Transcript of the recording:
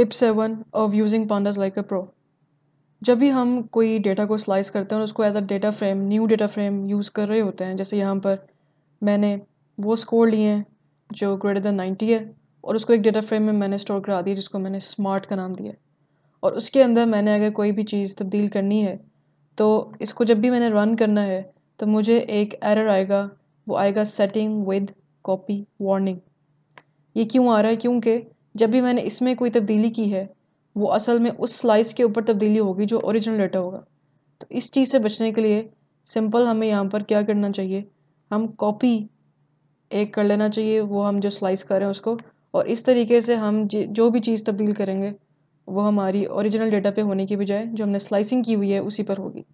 tip seven of using pandas like a pro जब भी हम कोई डेटा को स्लाइस करते हैं और उसको as a data frame new data frame use कर रहे होते हैं जैसे यहाँ पर मैंने वो स्कोर लिए हैं जो ग्रेटर दैन नाइन्टी है और उसको एक डेटा फ्रेम में मैंने स्टोर करा दिया जिसको मैंने स्मार्ट का नाम दिया और उसके अंदर मैंने अगर कोई भी चीज़ तब्दील करनी है तो इसको जब भी मैंने रन करना है तो मुझे एक एरर आएगा वो आएगा सेटिंग विद कॉपी वार्निंग ये क्यों आ रहा है क्योंकि जब भी मैंने इसमें कोई तब्दीली की है वो असल में उस स्लाइस के ऊपर तब्दीली होगी जो ओरिजिनल डाटा होगा तो इस चीज़ से बचने के लिए सिंपल हमें यहाँ पर क्या करना चाहिए हम कॉपी एक कर लेना चाहिए वो हम जो स्लाइस कर रहे हैं उसको और इस तरीके से हम जो भी चीज़ तब्दील करेंगे वो हमारी ओरिजिनल डेटा पे होने की बजाय जो हमने स्लाइसिंग की हुई है उसी पर होगी